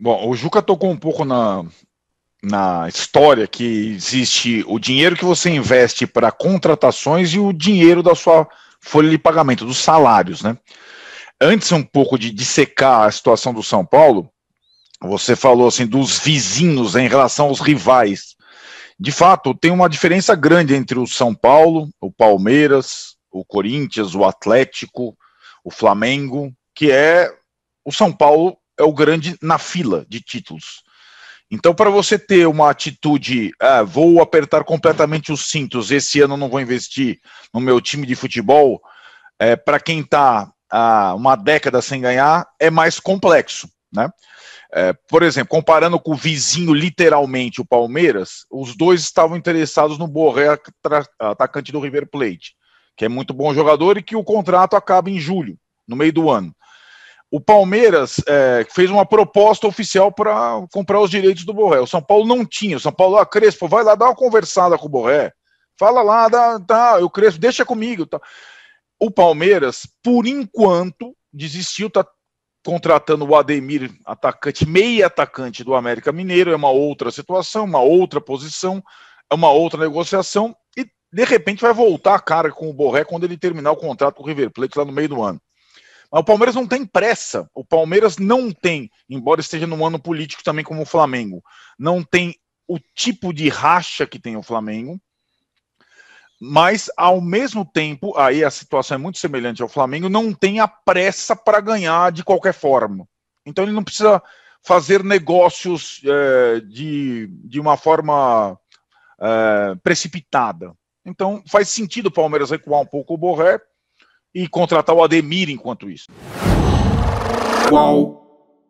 Bom, o Juca tocou um pouco na, na história que existe o dinheiro que você investe para contratações e o dinheiro da sua folha de pagamento, dos salários, né? Antes um pouco de dissecar a situação do São Paulo, você falou assim dos vizinhos né, em relação aos rivais. De fato, tem uma diferença grande entre o São Paulo, o Palmeiras, o Corinthians, o Atlético, o Flamengo, que é o São Paulo é o grande na fila de títulos. Então, para você ter uma atitude, ah, vou apertar completamente os cintos, esse ano não vou investir no meu time de futebol, é, para quem está ah, uma década sem ganhar, é mais complexo. Né? É, por exemplo, comparando com o vizinho, literalmente, o Palmeiras, os dois estavam interessados no Borré, atacante do River Plate, que é muito bom jogador e que o contrato acaba em julho, no meio do ano. O Palmeiras é, fez uma proposta oficial para comprar os direitos do Borré. O São Paulo não tinha. O São Paulo, ah, Crespo, vai lá dar uma conversada com o Borré. Fala lá, dá, eu Crespo, deixa comigo. Tá. O Palmeiras, por enquanto, desistiu, está contratando o Ademir, atacante, meia atacante do América Mineiro. É uma outra situação, uma outra posição, é uma outra negociação. E, de repente, vai voltar a cara com o Borré quando ele terminar o contrato com o River Plate lá no meio do ano. Mas o Palmeiras não tem pressa. O Palmeiras não tem, embora esteja num ano político também como o Flamengo, não tem o tipo de racha que tem o Flamengo. Mas, ao mesmo tempo, aí a situação é muito semelhante ao Flamengo, não tem a pressa para ganhar de qualquer forma. Então ele não precisa fazer negócios é, de, de uma forma é, precipitada. Então faz sentido o Palmeiras recuar um pouco o Borré e contratar o Ademir enquanto isso. Qual